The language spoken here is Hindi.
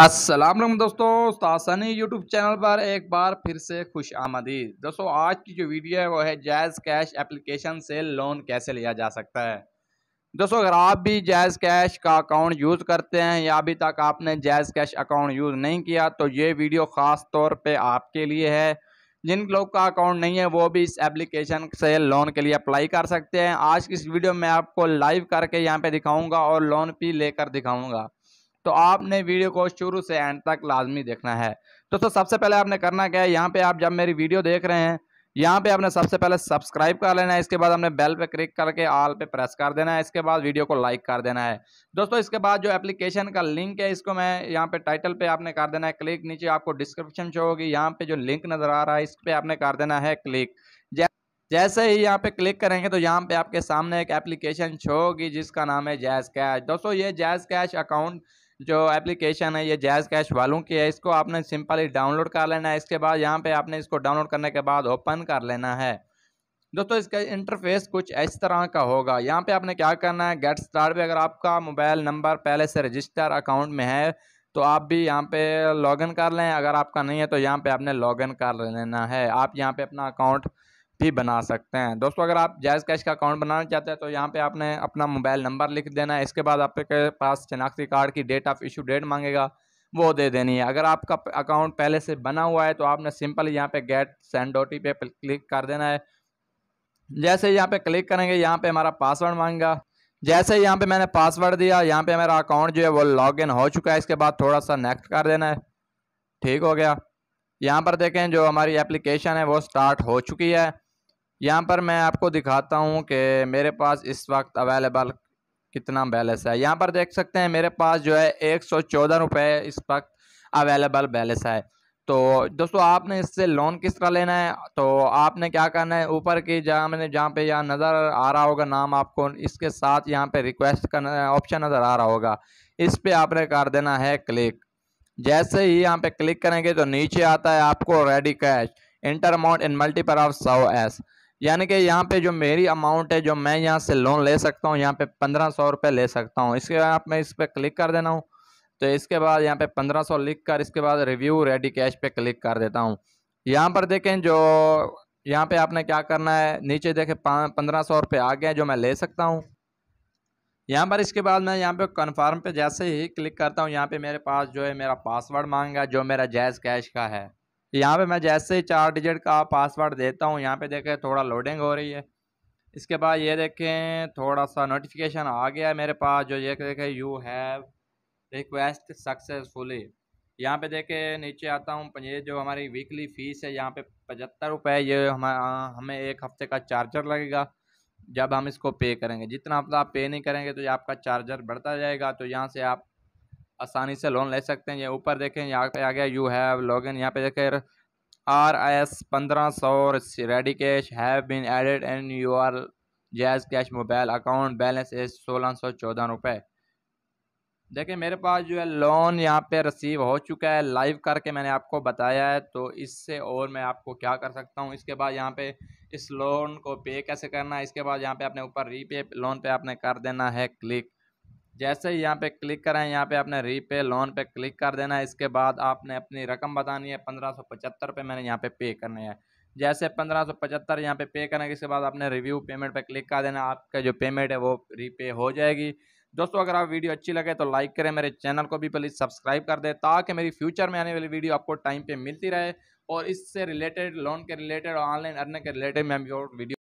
असलम दोस्तों सासनी यूट्यूब चैनल पर एक बार फिर से खुश आमदी दोस्तों आज की जो वीडियो है वो है जायज़ कैश एप्लीकेशन से लोन कैसे लिया जा सकता है दोस्तों अगर आप भी जायज़ कैश का अकाउंट यूज़ करते हैं या अभी तक आपने जायज़ कैश अकाउंट यूज़ नहीं किया तो ये वीडियो ख़ास तौर पर आपके लिए है जिन लोग का अकाउंट नहीं है वो भी इस एप्लीकेशन से लोन के लिए अप्लाई कर सकते हैं आज की इस वीडियो में आपको लाइव करके यहाँ पर दिखाऊँगा और लोन भी लेकर दिखाऊँगा तो आपने वीडियो को शुरू से एंड तक लाजमी देखना है दोस्तों तो सबसे पहले आपने करना क्या है यहाँ पे आप जब मेरी वीडियो देख रहे हैं यहाँ पे आपने सबसे पहले सब्सक्राइब कर लेना है इसके बाद हमने बेल पे क्लिक करके ऑल पे प्रेस कर देना है इसके बाद वीडियो को लाइक कर देना है दोस्तों इसके बाद जो एप्लीकेशन का लिंक है इसको मैं यहाँ पे टाइटल पे आपने कर देना है क्लिक नीचे आपको डिस्क्रिप्शन शो होगी यहाँ पे जो लिंक नज़र आ रहा है इस पर आपने कर देना है क्लिक जैसे ही यहाँ पे क्लिक करेंगे तो यहाँ पे आपके सामने एक एप्लीकेशन शो होगी जिसका नाम है जैज कैश दोस्तों ये जैज कैश अकाउंट जो एप्लीकेशन है ये जैज़ कैश वालों की है इसको आपने सिंपली डाउनलोड कर लेना है इसके बाद यहाँ पे आपने इसको डाउनलोड करने के बाद ओपन कर लेना है दोस्तों इसका इंटरफेस कुछ इस तरह का होगा यहाँ पे आपने क्या करना है गेट स्टार्ट भी अगर आपका मोबाइल नंबर पहले से रजिस्टर अकाउंट में है तो आप भी यहाँ पे लॉगिन कर लें अगर आपका नहीं है तो यहाँ पे आपने लॉगिन कर लेना है आप यहाँ पे अपना अकाउंट भी बना सकते हैं दोस्तों अगर आप जायज़ कैश का अकाउंट बनाना चाहते हैं तो यहाँ पे आपने अपना मोबाइल नंबर लिख देना है इसके बाद आपके पास शनाख्ती कार्ड की डेट ऑफ इशू डेट मांगेगा वो दे देनी है अगर आपका अकाउंट पहले से बना हुआ है तो आपने सिंपल यहाँ पे गेट सेंड ओ पे क्लिक कर देना है जैसे यहाँ पे क्लिक करेंगे यहाँ पे हमारा पासवर्ड मांगेगा जैसे यहाँ पे मैंने पासवर्ड दिया यहाँ पे मेरा अकाउंट जो है वो इन हो चुका है इसके बाद थोड़ा सा नेक्स्ट कर देना है ठीक हो गया यहाँ पर देखें जो हमारी एप्लीकेशन है वो स्टार्ट हो चुकी है यहाँ पर मैं आपको दिखाता हूँ कि मेरे पास इस वक्त अवेलेबल कितना बैलेंस है यहाँ पर देख सकते हैं मेरे पास जो है एक सौ चौदह रुपये इस वक्त अवेलेबल बैलेंस है तो दोस्तों आपने इससे लोन किस तरह लेना है तो आपने क्या करना है ऊपर की जहाँ मैंने जहाँ पे यहाँ नज़र आ रहा होगा नाम आपको इसके साथ यहाँ पे रिक्वेस्ट है ऑप्शन नज़र आ रहा होगा इस पर आपने कर देना है क्लिक जैसे ही यहाँ पे क्लिक करेंगे तो नीचे आता है आपको ready cash enter amount in multiple of सौ एस यानी कि यहाँ पे जो मेरी अमाउंट है जो मैं यहाँ से लोन ले सकता हूँ यहाँ पे पंद्रह सौ रुपये ले सकता हूँ इसके बाद मैं इस पर क्लिक कर देना हूँ तो इसके बाद यहाँ पे पंद्रह सौ लिख कर इसके बाद रिव्यू रेडी कैश पे क्लिक कर देता हूँ यहाँ पर देखें जो यहाँ पे आपने क्या करना है नीचे देखें पंद्रह सौ रुपये आ गया जो मैं ले सकता हूँ यहाँ पर इसके बाद मैं यहाँ पे कन्फर्म पे जैसे ही क्लिक करता हूँ यहाँ पे मेरे पास जो है मेरा पासवर्ड मांगा जो मेरा जायज़ कैश का है यहाँ पे मैं जैसे ही चार डिजिट का पासवर्ड देता हूँ यहाँ पे देखें थोड़ा लोडिंग हो रही है इसके बाद ये देखें थोड़ा सा नोटिफिकेशन आ गया है मेरे पास जो ये देखें यू हैव रिक्वेस्ट सक्सेसफुली यहाँ पे देखें नीचे आता हूँ ये जो हमारी वीकली फ़ीस है यहाँ पे पचहत्तर रुपये ये हम हमें एक हफ़्ते का चार्जर लगेगा जब हम इसको पे करेंगे जितना आप पे नहीं करेंगे तो ये आपका चार्जर बढ़ता जाएगा तो यहाँ से आप आसानी से लोन ले सकते हैं ये ऊपर देखें यहाँ पे आ गया यू हैव लॉग इन यहाँ पे देखें आर एस पंद्रह सौ ready cash have been added in your jazz cash mobile account balance is सोलह सौ चौदह रुपये देखिए मेरे पास जो है लोन यहाँ पे रिसीव हो चुका है लाइव करके मैंने आपको बताया है तो इससे और मैं आपको क्या कर सकता हूँ इसके बाद यहाँ पे इस लोन को पे कैसे करना है इसके बाद यहाँ पे अपने ऊपर रीपे लोन पे आपने कर देना है क्लिक जैसे ही यहाँ पे क्लिक करें यहाँ पे आपने रीपे लोन पे क्लिक कर देना है इसके बाद आपने अपनी रकम बतानी है पंद्रह सौ पचहत्तर रुपये मैंने यहाँ पे पे करने हैं जैसे पंद्रह सौ पचहत्तर यहाँ पे पे करने के इसके बाद आपने रिव्यू पेमेंट पे क्लिक कर देना आपका जो पेमेंट है वो रीपे हो जाएगी दोस्तों अगर आप वीडियो अच्छी लगे तो लाइक करें मेरे चैनल को भी प्लीज़ सब्सक्राइब कर दें ताकि मेरी फ्यूचर में आने वाली वीडियो आपको टाइम पर मिलती रहे और इससे रिलेटेड लोन के रिलेटेड और ऑनलाइन अर्निंग के रिलेटेड मैं वीडियो